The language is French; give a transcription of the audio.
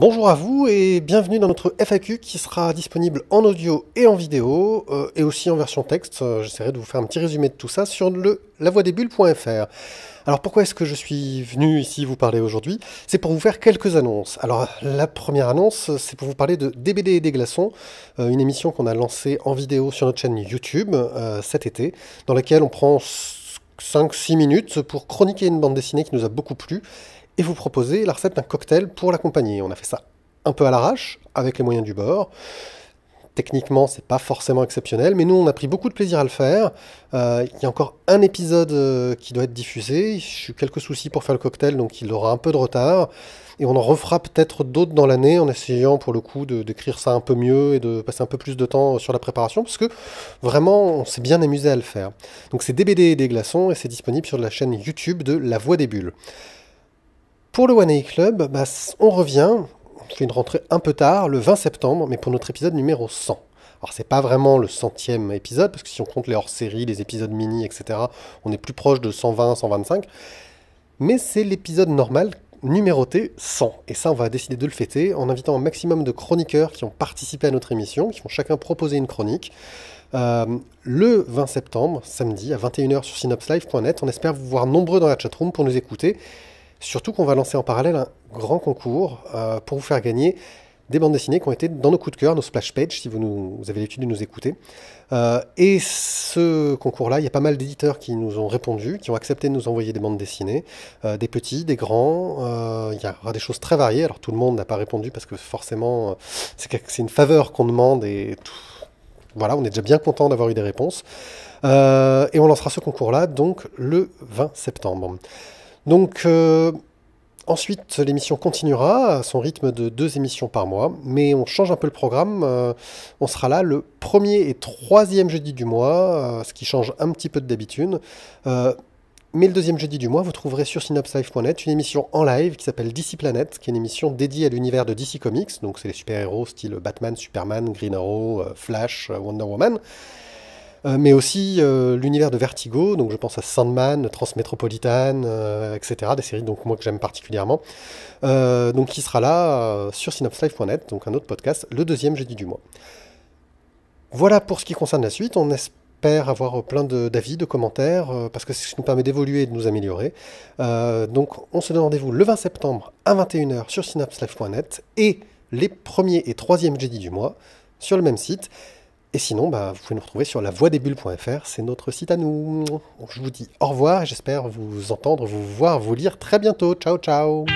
Bonjour à vous et bienvenue dans notre FAQ qui sera disponible en audio et en vidéo euh, et aussi en version texte. Euh, j'essaierai de vous faire un petit résumé de tout ça sur le Alors pourquoi est-ce que je suis venu ici vous parler aujourd'hui C'est pour vous faire quelques annonces. Alors la première annonce, c'est pour vous parler de DBD et des glaçons, euh, une émission qu'on a lancée en vidéo sur notre chaîne YouTube cet été, dans laquelle on prend 5-6 minutes pour chroniquer une bande dessinée qui nous a beaucoup plu et vous proposer la recette d'un cocktail pour l'accompagner. On a fait ça un peu à l'arrache, avec les moyens du bord techniquement, c'est pas forcément exceptionnel, mais nous, on a pris beaucoup de plaisir à le faire. Euh, il y a encore un épisode euh, qui doit être diffusé. J'ai eu quelques soucis pour faire le cocktail, donc il aura un peu de retard. Et on en refera peut-être d'autres dans l'année en essayant, pour le coup, d'écrire ça un peu mieux et de passer un peu plus de temps sur la préparation, parce que vraiment, on s'est bien amusé à le faire. Donc c'est DBD et des glaçons, et c'est disponible sur la chaîne YouTube de La Voix des Bulles. Pour le One A Club, bah, on revient je fais une rentrée un peu tard, le 20 septembre, mais pour notre épisode numéro 100. Alors c'est pas vraiment le centième épisode, parce que si on compte les hors-séries, les épisodes mini, etc., on est plus proche de 120, 125. Mais c'est l'épisode normal numéroté 100. Et ça, on va décider de le fêter en invitant un maximum de chroniqueurs qui ont participé à notre émission, qui vont chacun proposer une chronique. Euh, le 20 septembre, samedi, à 21h sur synopslive.net, on espère vous voir nombreux dans la chatroom pour nous écouter. Surtout qu'on va lancer en parallèle un grand concours euh, pour vous faire gagner des bandes dessinées qui ont été dans nos coups de cœur, nos splash pages, si vous, avez l'habitude de nous écouter. Euh, et ce concours-là, il y a pas mal d'éditeurs qui nous ont répondu, qui ont accepté de nous envoyer des bandes dessinées, euh, des petits, des grands. il y aura des choses très variées. Alors tout le monde n'a pas répondu parce que forcément, c'est une faveur qu'on demande et tout. Voilà, on est déjà bien content d'avoir eu des réponses. et on lancera ce concours-là donc le 20 septembre. Donc euh, ensuite, l'émission continuera à son rythme de deux émissions par mois, mais on change un peu le programme. Euh, on sera là le premier et troisième jeudi du mois, euh, ce qui change un petit peu de d'habitude. mais le deuxième jeudi du mois, vous trouverez sur synopslive.net une émission en live qui s'appelle DC Planet, qui est une émission dédiée à l'univers de DC Comics, donc c'est les super-héros style Batman, Superman, Green Arrow, Flash, Wonder Woman. Euh, mais aussi euh, l'univers de Vertigo, donc je pense à Sandman, Transmétropolitane, euh, etc., des séries donc moi que j'aime particulièrement, donc qui sera là sur synopslife.net, donc un autre podcast, le deuxième jeudi du mois. Voilà pour ce qui concerne la suite, on espère avoir plein d'avis, de, commentaires, parce que c'est ce qui nous permet d'évoluer et de nous améliorer. donc on se donne rendez-vous le 20 septembre à 21h sur synopslife.net et les premiers et troisièmes jeudi du mois sur le même site. Et sinon, bah, vous pouvez nous retrouver sur lavoidesbulles.fr, c'est notre site à nous. Je vous dis au revoir, j'espère vous entendre, vous voir, vous lire très bientôt. Ciao, ciao